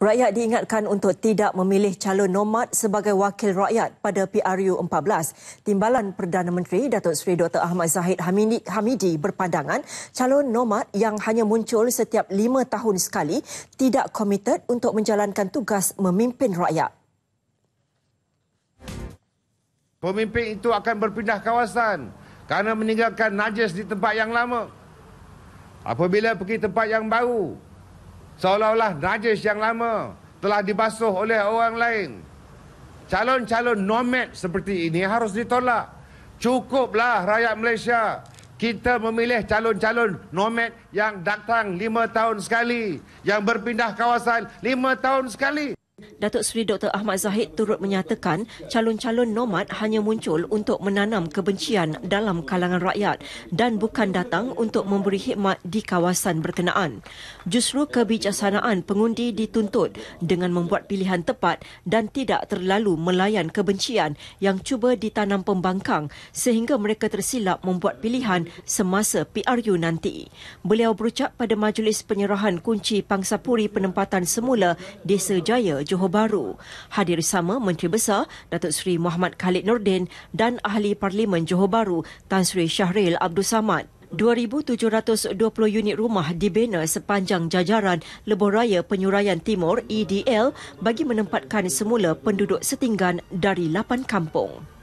Rakyat diingatkan untuk tidak memilih calon nomad sebagai wakil rakyat pada PRU14. Timbalan Perdana Menteri Datuk Seri Dr. Ahmad Zahid Hamidi, Hamidi berpandangan calon nomad yang hanya muncul setiap lima tahun sekali tidak komited untuk menjalankan tugas memimpin rakyat. Pemimpin itu akan berpindah kawasan kerana meninggalkan najis di tempat yang lama. Apabila pergi tempat yang baru, seolah-olah najis yang lama telah dibasuh oleh orang lain. Calon-calon nomad seperti ini harus ditolak. Cukuplah rakyat Malaysia kita memilih calon-calon nomad yang datang lima tahun sekali, yang berpindah kawasan lima tahun sekali. Datuk Seri Dr. Ahmad Zahid turut menyatakan calon-calon nomad hanya muncul untuk menanam kebencian dalam kalangan rakyat dan bukan datang untuk memberi khidmat di kawasan berkenaan. Justru kebijaksanaan pengundi dituntut dengan membuat pilihan tepat dan tidak terlalu melayan kebencian yang cuba ditanam pembangkang sehingga mereka tersilap membuat pilihan semasa PRU nanti. Beliau berucap pada Majlis Penyerahan Kunci Pangsapuri Penempatan Semula Desa Jaya, Johor Bahru. Hadir sama Menteri Besar Datuk Seri Muhammad Khalid Nordin dan Ahli Parlimen Johor Bahru Tan Sri Syahril Abdul Samad. 2,720 unit rumah dibina sepanjang jajaran Lebuh Raya Penyuraian Timur EDL bagi menempatkan semula penduduk setinggan dari 8 kampung.